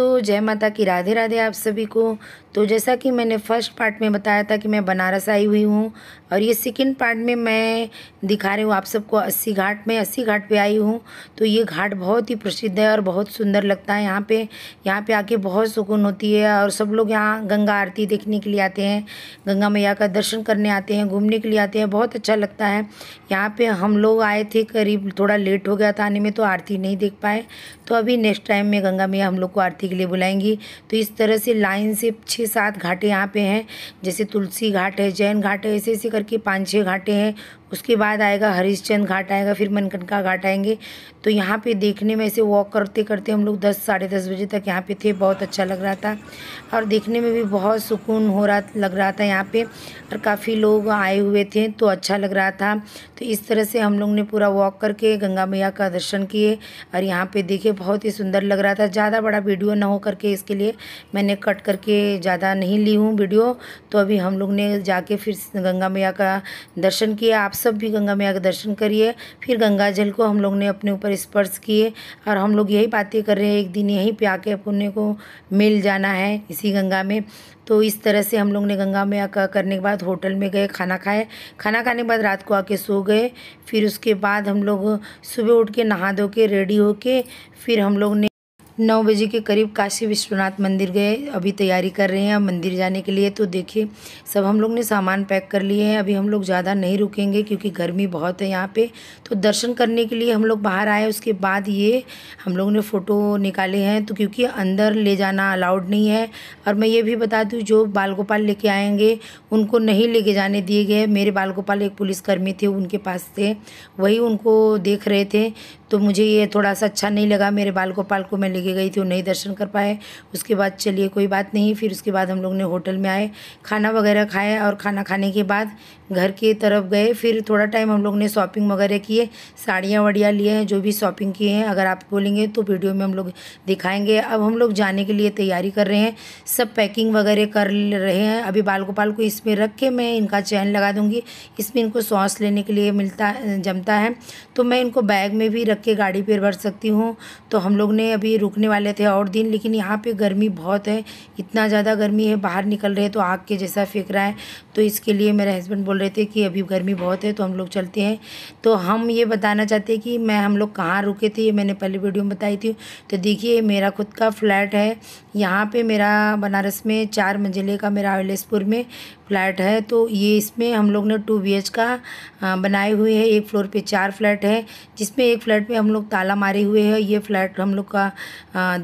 दोस्तों जय माता की राधे राधे आप सभी को तो जैसा कि मैंने फर्स्ट पार्ट में बताया था कि मैं बनारस आई हुई हूँ और ये सेकंड पार्ट में मैं दिखा रही हूँ आप सबको अस्सी घाट में अस्सी घाट पे आई हूँ तो ये घाट बहुत ही प्रसिद्ध है और बहुत सुंदर लगता है यहाँ पे यहाँ पे आके बहुत सुकून होती है और सब लोग यहाँ गंगा आरती देखने के लिए आते हैं गंगा मैया का दर्शन करने आते हैं घूमने के लिए आते हैं बहुत अच्छा लगता है यहाँ पर हम लोग आए थे करीब थोड़ा लेट हो गया था आने में तो आरती नहीं देख पाए तो अभी नेक्स्ट टाइम में गंगा मैया हम लोग को आरती के लिए बुलाएंगी तो इस तरह से लाइन से छः सात घाटे यहाँ पे हैं जैसे तुलसी घाट है जैन घाट है ऐसे ऐसे करके पांच छः घाटे हैं उसके बाद आएगा हरिश्चंद घाट आएगा फिर मनकनका घाट आएंगे तो यहाँ पे देखने में ऐसे वॉक करते करते हम लोग दस साढ़े दस बजे तक यहाँ पे थे बहुत अच्छा लग रहा था और देखने में भी बहुत सुकून हो रहा लग रहा था यहाँ पे और काफ़ी लोग आए हुए थे तो अच्छा लग रहा था तो इस तरह से हम लोग ने पूरा वॉक करके गंगा मैया का दर्शन किए और यहाँ पर देखे बहुत ही सुंदर लग रहा था ज़्यादा बड़ा वीडियो ना हो करके इसके लिए मैंने कट करके ज़्यादा नहीं ली हूँ वीडियो तो अभी हम लोग ने जाके फिर गंगा मैया का दर्शन किया आप सब भी गंगा मैया का दर्शन करिए फिर गंगा जल को हम लोग ने अपने ऊपर स्पर्श किए और हम लोग यही बातें कर रहे हैं एक दिन यहीं पे आके पुण्य को मिल जाना है इसी गंगा में तो इस तरह से हम लोग ने गंगा मैया का करने के बाद होटल में गए खाना खाए खाना खाने के बाद रात को आके सो गए फिर उसके बाद हम लोग सुबह उठ के नहा धो के रेडी होके फिर हम लोग ने नौ बजे के करीब काशी विश्वनाथ मंदिर गए अभी तैयारी कर रहे हैं मंदिर जाने के लिए तो देखिए सब हम लोग ने सामान पैक कर लिए हैं अभी हम लोग ज़्यादा नहीं रुकेंगे क्योंकि गर्मी बहुत है यहाँ पे तो दर्शन करने के लिए हम लोग बाहर आए उसके बाद ये हम लोग ने फ़ोटो निकाले हैं तो क्योंकि अंदर ले जाना अलाउड नहीं है और मैं ये भी बता दूँ जो बाल गोपाल लेके आएंगे उनको नहीं लेके जाने दिए गए मेरे बाल गोपाल एक पुलिसकर्मी थे उनके पास थे वही उनको देख रहे थे तो मुझे ये थोड़ा सा अच्छा नहीं लगा मेरे बाल गोपाल को मैं लेके गई थी वो नहीं दर्शन कर पाए उसके बाद चलिए कोई बात नहीं फिर उसके बाद हम लोग ने होटल में आए खाना वगैरह खाया और खाना खाने के बाद घर की तरफ गए फिर थोड़ा टाइम हम लोग ने शॉपिंग वगैरह किए साड़ियाँ वड़ियाँ लिए हैं जो भी शॉपिंग किए हैं अगर आप बोलेंगे तो वीडियो में हम लोग दिखाएंगे अब हम लोग जाने के लिए तैयारी कर रहे हैं सब पैकिंग वगैरह कर रहे हैं अभी बाल गोपाल को इसमें रख के मैं इनका चैन लगा दूँगी इसमें इनको सॉस लेने के लिए मिलता जमता है तो मैं इनको बैग में भी रख रख के गाड़ी पर भर सकती हूँ तो हम लोग ने अभी रुकने वाले थे और दिन लेकिन यहाँ पर गर्मी बहुत है इतना ज़्यादा गर्मी है बाहर निकल रहे तो आग के जैसा फेंक रहा है तो इसके लिए मेरे हस्बैंड बोल रहे थे कि अभी गर्मी बहुत है तो हम लोग चलते हैं तो हम ये बताना चाहते हैं कि मैं हम लोग कहाँ रुके थे ये मैंने पहले वीडियो में बताई थी तो देखिए मेरा खुद का फ्लैट है यहाँ पर मेरा बनारस में चार मंजिले का मेरा अलेसपुर में फ्लैट है तो ये इसमें हम लोग ने टू बी का बनाए हुए है एक फ्लोर पे चार फ्लैट है जिसमें एक फ्लैट पे हम लोग ताला मारे हुए है ये फ्लैट हम लोग का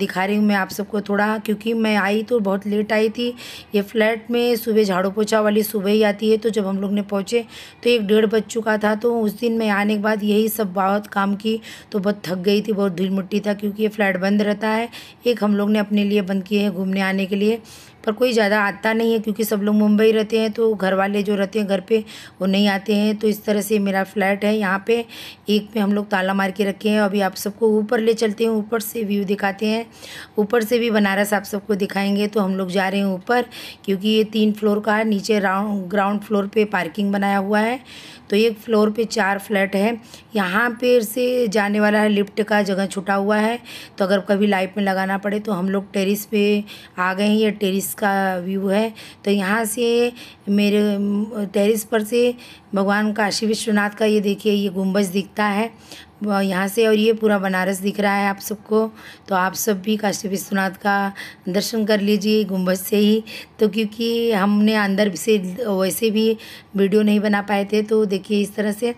दिखा रही हूँ मैं आप सबको थोड़ा क्योंकि मैं आई तो बहुत लेट आई थी ये फ्लैट में सुबह झाड़ू पोछा वाली सुबह ही आती है तो जब हम लोग ने पहुँचे तो एक डेढ़ बज चुका था तो उस दिन मैं आने के बाद यही सब बहुत काम की तो बहुत थक गई थी बहुत धुल मिट्टी था क्योंकि ये फ्लैट बंद रहता है एक हम लोग ने अपने लिए बंद किए हैं घूमने आने के लिए पर कोई ज़्यादा आता नहीं है क्योंकि सब लोग मुंबई रहते रहते हैं तो घर वाले जो रहते हैं घर पे वो नहीं आते हैं तो इस तरह से मेरा फ्लैट है यहाँ पे एक पे हम लोग ताला मार के रखे हैं अभी आप सबको ऊपर ले चलते हैं ऊपर से व्यू दिखाते हैं ऊपर से भी बनारस आप सबको दिखाएंगे तो हम लोग जा रहे हैं ऊपर क्योंकि ये तीन फ्लोर का है नीचे राउंड ग्राउंड फ्लोर पर पार्किंग बनाया हुआ है तो एक फ्लोर पर चार फ्लैट है यहाँ पे से जाने वाला है लिफ्ट का जगह छुटा हुआ है तो अगर कभी लाइफ में लगाना पड़े तो हम लोग टेरिस पे आ गए हैं ये टेरिस का व्यू है तो यहाँ से मेरे टेरिस पर से भगवान काशी विश्वनाथ का ये देखिए ये गुंबज दिखता है यहाँ से और ये पूरा बनारस दिख रहा है आप सबको तो आप सब भी काशी विश्वनाथ का दर्शन कर लीजिए गुंबज से ही तो क्योंकि हमने अंदर से वैसे भी वीडियो नहीं बना पाए थे तो देखिए इस तरह से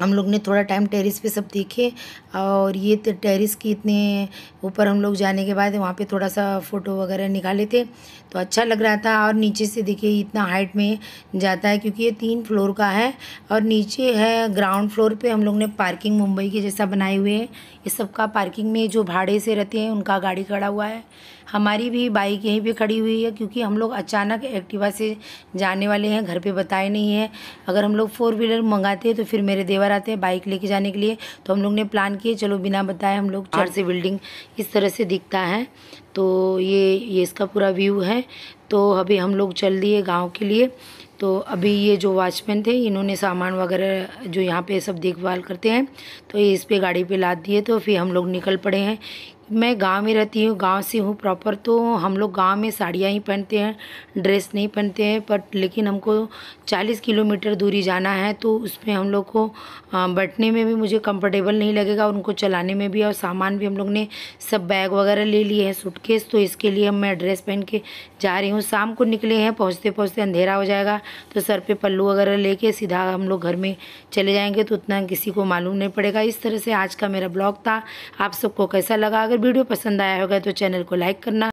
हम लोग ने थोड़ा टाइम टेरिस पे सब देखे और ये टेरिस की इतने ऊपर हम लोग जाने के बाद वहाँ पे थोड़ा सा फ़ोटो वगैरह निकाले थे तो अच्छा लग रहा था और नीचे से देखिए इतना हाइट में जाता है क्योंकि ये तीन फ्लोर का है और नीचे है ग्राउंड फ्लोर पे हम लोग ने पार्किंग मुंबई के जैसा बनाए हुए हैं ये सब का पार्किंग में जो भाड़े से रहते हैं उनका गाड़ी खड़ा हुआ है हमारी भी बाइक यहीं पे खड़ी हुई है क्योंकि हम लोग अचानक एक्टिवा से जाने वाले हैं घर पे बताए नहीं है अगर हम लोग फ़ोर व्हीलर मंगाते हैं तो फिर मेरे देवर आते हैं बाइक लेके जाने के लिए तो हम लोग ने प्लान किए चलो बिना बताए हम लोग चार से बिल्डिंग इस तरह से दिखता है तो ये ये इसका पूरा व्यू है तो अभी हम लोग चल दिए गाँव के लिए तो अभी ये जो वॉचमैन थे इन्होंने सामान वगैरह जो यहाँ पे सब देखभाल करते हैं तो ये इस पे गाड़ी पे लाद दिए तो फिर हम लोग निकल पड़े हैं मैं गांव में रहती हूँ गांव से हूँ प्रॉपर तो हम लोग गांव में साड़ियाँ ही पहनते हैं ड्रेस नहीं पहनते हैं बट लेकिन हमको चालीस किलोमीटर दूरी जाना है तो उसमें हम लोग को बैठने में भी मुझे कंफर्टेबल नहीं लगेगा उनको चलाने में भी और सामान भी हम लोग ने सब बैग वगैरह ले लिए हैं सूटकेस तो इसके लिए मैं ड्रेस पहन के जा रही हूँ शाम को निकले हैं पहुँचते पहुँचते अंधेरा हो जाएगा तो सर पर पल्लू वगैरह ले सीधा हम लोग घर में चले जाएँगे तो उतना किसी को मालूम नहीं पड़ेगा इस तरह से आज का मेरा ब्लॉग था आप सबको कैसा लगा अगर वीडियो पसंद आया होगा तो चैनल को लाइक करना